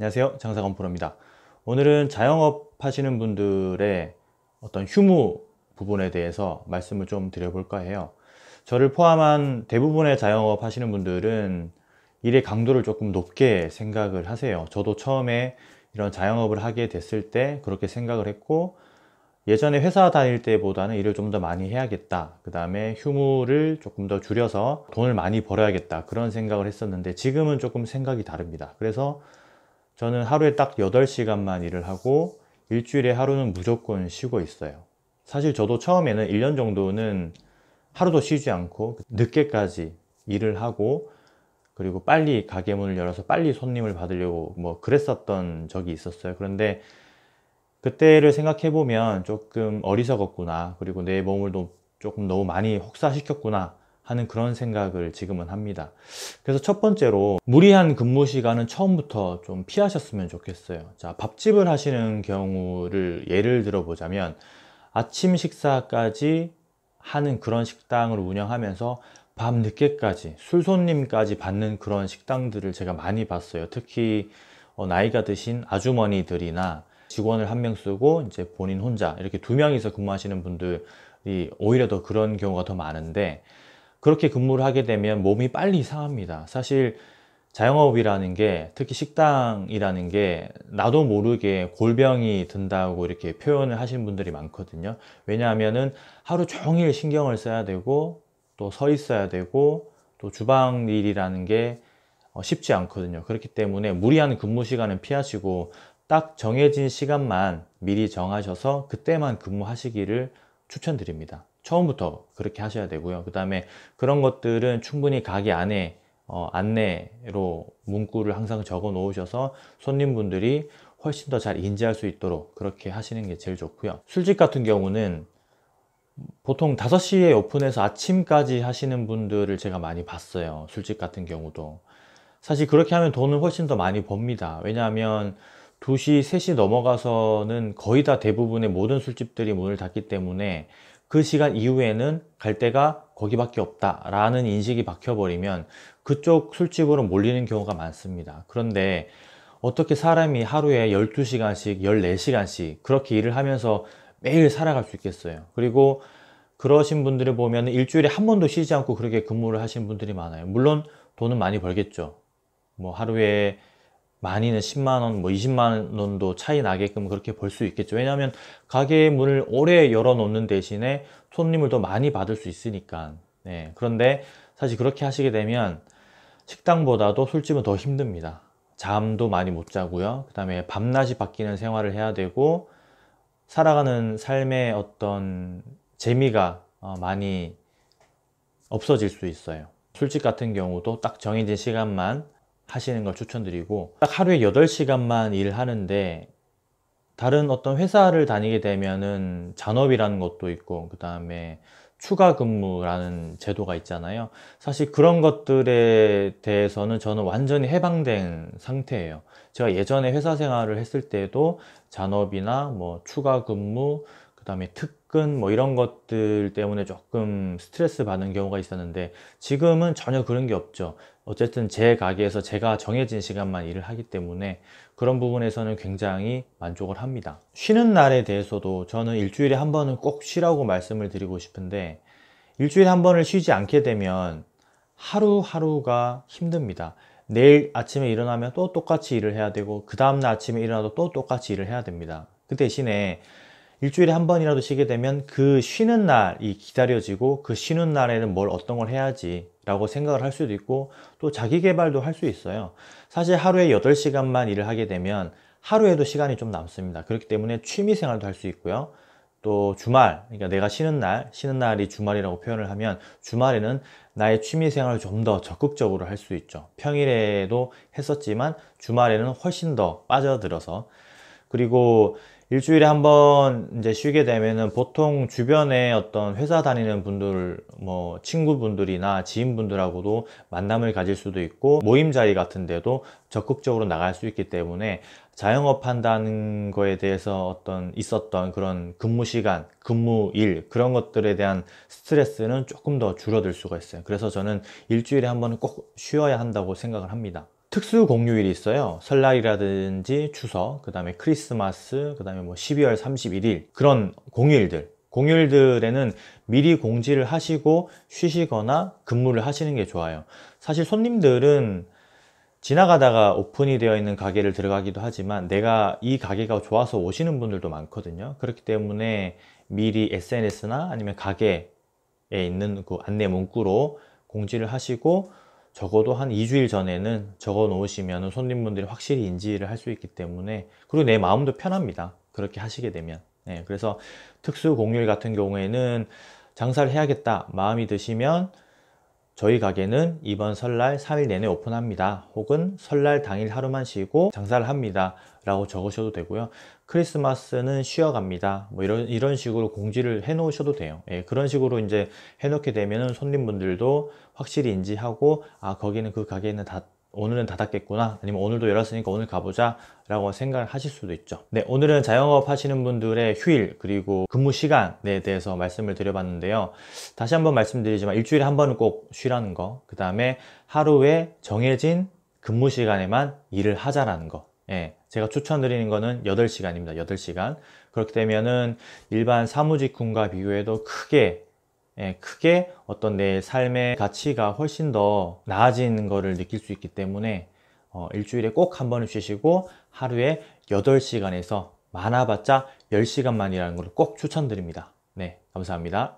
안녕하세요 장사건 프로입니다 오늘은 자영업 하시는 분들의 어떤 휴무 부분에 대해서 말씀을 좀 드려볼까 해요 저를 포함한 대부분의 자영업 하시는 분들은 일의 강도를 조금 높게 생각을 하세요 저도 처음에 이런 자영업을 하게 됐을 때 그렇게 생각을 했고 예전에 회사 다닐 때보다는 일을 좀 더 많이 해야겠다 그 다음에 휴무를 조금 더 줄여서 돈을 많이 벌어야겠다 그런 생각을 했었는데 지금은 조금 생각이 다릅니다 그래서 저는 하루에 딱 8시간만 일을 하고 일주일에 하루는 무조건 쉬고 있어요. 사실 저도 처음에는 1년 정도는 하루도 쉬지 않고 늦게까지 일을 하고 그리고 빨리 가게 문을 열어서 빨리 손님을 받으려고 뭐 그랬었던 적이 있었어요. 그런데 그때를 생각해 보면 조금 어리석었구나. 그리고 내 몸을 조금 너무 많이 혹사시켰구나. 하는 그런 생각을 지금은 합니다. 그래서 첫 번째로 무리한 근무 시간은 처음부터 좀 피하셨으면 좋겠어요. 자, 밥집을 하시는 경우를 예를 들어 보자면 아침 식사까지 하는 그런 식당을 운영하면서 밤 늦게까지 술 손님까지 받는 그런 식당들을 제가 많이 봤어요. 특히 어, 나이가 드신 아주머니들이나 직원을 한 명 쓰고 이제 본인 혼자 이렇게 두 명이서 근무하시는 분들이 오히려 더 그런 경우가 더 많은데 그렇게 근무를 하게 되면 몸이 빨리 상합니다. 사실 자영업이라는 게 특히 식당이라는 게 나도 모르게 골병이 든다고 이렇게 표현을 하신 분들이 많거든요. 왜냐하면은 하루 종일 신경을 써야 되고 또 서 있어야 되고 또 주방 일이라는 게 어, 쉽지 않거든요. 그렇기 때문에 무리한 근무 시간은 피하시고 딱 정해진 시간만 미리 정하셔서 그때만 근무하시기를 추천드립니다. 처음부터 그렇게 하셔야 되고요. 그 다음에 그런 것들은 충분히 가게 안에 어, 안내로 문구를 항상 적어 놓으셔서 손님분들이 훨씬 더 잘 인지할 수 있도록 그렇게 하시는 게 제일 좋고요. 술집 같은 경우는 보통 5시에 오픈해서 아침까지 하시는 분들을 제가 많이 봤어요. 술집 같은 경우도. 사실 그렇게 하면 돈을 훨씬 더 많이 법니다. 왜냐하면 2시, 3시 넘어가서는 거의 다 대부분의 모든 술집들이 문을 닫기 때문에 그 시간 이후에는 갈 데가 거기밖에 없다라는 인식이 박혀버리면 그쪽 술집으로 몰리는 경우가 많습니다. 그런데 어떻게 사람이 하루에 12시간씩, 14시간씩 그렇게 일을 하면서 매일 살아갈 수 있겠어요. 그리고 그러신 분들을 보면 일주일에 한 번도 쉬지 않고 그렇게 근무를 하신 분들이 많아요. 물론 돈은 많이 벌겠죠. 뭐 하루에 많이는 10만원, 뭐 20만원도 차이 나게끔 그렇게 볼 수 있겠죠. 왜냐하면 가게의 문을 오래 열어놓는 대신에 손님을 더 많이 받을 수 있으니까. 네. 그런데 사실 그렇게 하시게 되면 식당보다도 술집은 더 힘듭니다. 잠도 많이 못 자고요. 그 다음에 밤낮이 바뀌는 생활을 해야 되고 살아가는 삶의 어떤 재미가 어, 많이 없어질 수 있어요. 술집 같은 경우도 딱 정해진 시간만 하시는 걸 추천드리고 딱 하루에 8시간만 일하는데 다른 어떤 회사를 다니게 되면은 잔업이라는 것도 있고 그 다음에 추가 근무라는 제도가 있잖아요 사실 그런 것들에 대해서는 저는 완전히 해방된 상태예요 제가 예전에 회사 생활을 했을 때도 잔업이나 뭐 추가 근무 그다음에 특근 뭐 이런 것들 때문에 조금 스트레스 받는 경우가 있었는데 지금은 전혀 그런 게 없죠. 어쨌든 제 가게에서 제가 정해진 시간만 일을 하기 때문에 그런 부분에서는 굉장히 만족을 합니다. 쉬는 날에 대해서도 저는 일주일에 한 번은 꼭 쉬라고 말씀을 드리고 싶은데 일주일에 한 번을 쉬지 않게 되면 하루하루가 힘듭니다. 내일 아침에 일어나면 또 똑같이 일을 해야 되고 그 다음날 아침에 일어나도 또 똑같이 일을 해야 됩니다. 그 대신에 일주일에 한 번이라도 쉬게 되면 그 쉬는 날이 기다려지고 그 쉬는 날에는 뭘 어떤 걸 해야지 라고 생각을 할 수도 있고 또 자기 개발도 할 수 있어요 사실 하루에 8시간만 일을 하게 되면 하루에도 시간이 좀 남습니다 그렇기 때문에 취미 생활도 할 수 있고요 또 주말 그러니까 내가 쉬는 날 쉬는 날이 주말이라고 표현을 하면 주말에는 나의 취미 생활을 좀 더 적극적으로 할 수 있죠 평일에도 했었지만 주말에는 훨씬 더 빠져들어서 그리고 일주일에 한 번 이제 쉬게 되면은 보통 주변에 어떤 회사 다니는 분들 뭐 친구분들이나 지인분들하고도 만남을 가질 수도 있고 모임 자리 같은 데도 적극적으로 나갈 수 있기 때문에 자영업 한다는 거에 대해서 어떤 있었던 그런 근무 시간, 근무 일 그런 것들에 대한 스트레스는 조금 더 줄어들 수가 있어요. 그래서 저는 일주일에 한 번은 꼭 쉬어야 한다고 생각을 합니다. 특수 공휴일이 있어요. 설날이라든지 추석, 그 다음에 크리스마스, 그 다음에 뭐 12월 31일 그런 공휴일들 공휴일들에는 미리 공지를 하시고 쉬시거나 근무를 하시는 게 좋아요. 사실 손님들은 지나가다가 오픈이 되어 있는 가게를 들어가기도 하지만 내가 이 가게가 좋아서 오시는 분들도 많거든요. 그렇기 때문에 미리 SNS나 아니면 가게에 있는 그 안내 문구로 공지를 하시고 적어도 한 2주일 전에는 적어 놓으시면 손님분들이 확실히 인지를 할 수 있기 때문에 그리고 내 마음도 편합니다. 그렇게 하시게 되면 네, 그래서 특수 공휴일 같은 경우에는 장사를 해야겠다 마음이 드시면 저희 가게는 이번 설날 3일 내내 오픈합니다. 혹은 설날 당일 하루만 쉬고 장사를 합니다. 라고 적으셔도 되고요. 크리스마스는 쉬어갑니다. 뭐 이런, 이런 식으로 공지를 해 놓으셔도 돼요. 예, 그런 식으로 이제 해 놓게 되면 손님분들도 확실히 인지하고, 아, 거기는 그 가게는 다 오늘은 닫았겠구나 아니면 오늘도 열었으니까 오늘 가보자 라고 생각을 하실 수도 있죠 네 오늘은 자영업 하시는 분들의 휴일 그리고 근무 시간에 대해서 말씀을 드려봤는데요 다시 한번 말씀드리지만 일주일에 한 번은 꼭 쉬라는 거 그 다음에 하루에 정해진 근무 시간에만 일을 하자라는 거 예, 제가 추천드리는 거는 8시간입니다 8시간 그렇게 되면은 일반 사무직군과 비교해도 크게 예, 크게 어떤 내 삶의 가치가 훨씬 더나아진는 것을 느낄 수 있기 때문에 어, 일주일에 꼭 한번을 쉬시고 하루에 8시간에서 많아봤자 10시간만이라는 걸 꼭 추천드립니다. 네, 감사합니다.